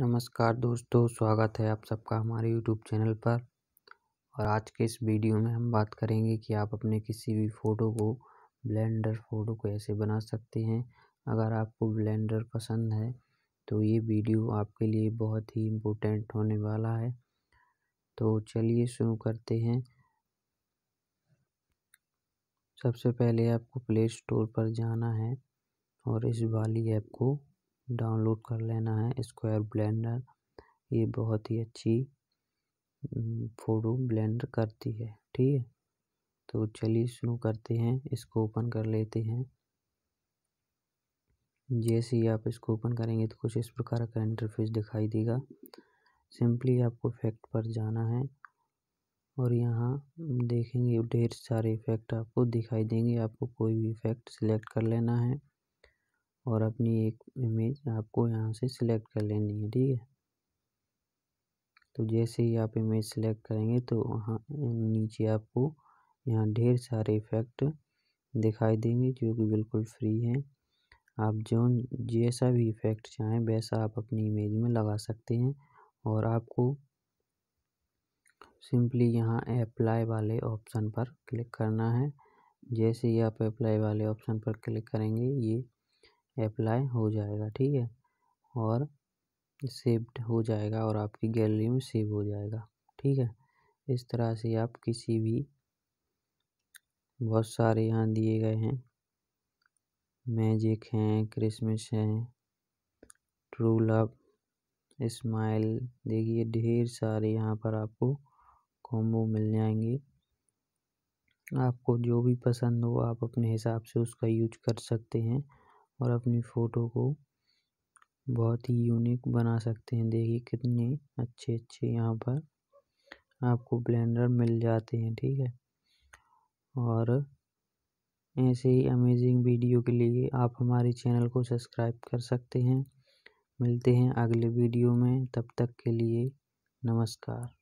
नमस्कार दोस्तों स्वागत है आप सबका हमारे यूट्यूब चैनल पर और आज के इस वीडियो में हम बात करेंगे कि आप अपने किसी भी फ़ोटो को ब्लेंडर फ़ोटो को ऐसे बना सकते हैं अगर आपको ब्लेंडर पसंद है तो ये वीडियो आपके लिए बहुत ही इम्पोर्टेंट होने वाला है तो चलिए शुरू करते हैं सबसे पहले आपको प्ले स्टोर पर जाना है और इस वाली ऐप को डाउनलोड कर लेना है स्क्वायर ब्लेंडर ये बहुत ही अच्छी फ़ोटो ब्लेंड करती है ठीक है तो चलिए शुरू करते हैं इसको ओपन कर लेते हैं जैसे ही आप इसको ओपन करेंगे तो कुछ इस प्रकार का इंटरफेस दिखाई देगा सिंपली आपको इफेक्ट पर जाना है और यहाँ देखेंगे ढेर सारे इफेक्ट आपको दिखाई देंगे आपको कोई भी इफेक्ट सिलेक्ट कर लेना है और अपनी एक इमेज आपको यहाँ से सिलेक्ट कर लेनी है ठीक है तो जैसे ही आप इमेज सेलेक्ट करेंगे तो वहाँ नीचे आपको यहाँ ढेर सारे इफ़ेक्ट दिखाई देंगे जो कि बिल्कुल फ्री हैं आप जो जैसा भी इफ़ेक्ट चाहें वैसा आप अपनी इमेज में लगा सकते हैं और आपको सिंपली यहाँ अप्लाई वाले ऑप्शन पर क्लिक करना है जैसे ही आप अप्लाई वाले ऑप्शन पर क्लिक करेंगे ये अप्लाई हो जाएगा ठीक है और सेव्ड हो जाएगा और आपकी गैलरी में सेव हो जाएगा ठीक है इस तरह से आप किसी भी बहुत सारे यहाँ दिए गए हैं मैजिक हैं क्रिसमस हैं ट्रू लव इस्माइल देखिए ढेर सारे यहाँ पर आपको कॉम्बो मिल जाएंगे आपको जो भी पसंद हो आप अपने हिसाब से उसका यूज कर सकते हैं और अपनी फोटो को बहुत ही यूनिक बना सकते हैं देखिए कितने अच्छे अच्छे यहाँ पर आपको ब्लेंडर मिल जाते हैं ठीक है और ऐसे ही अमेजिंग वीडियो के लिए आप हमारे चैनल को सब्सक्राइब कर सकते हैं मिलते हैं अगले वीडियो में तब तक के लिए नमस्कार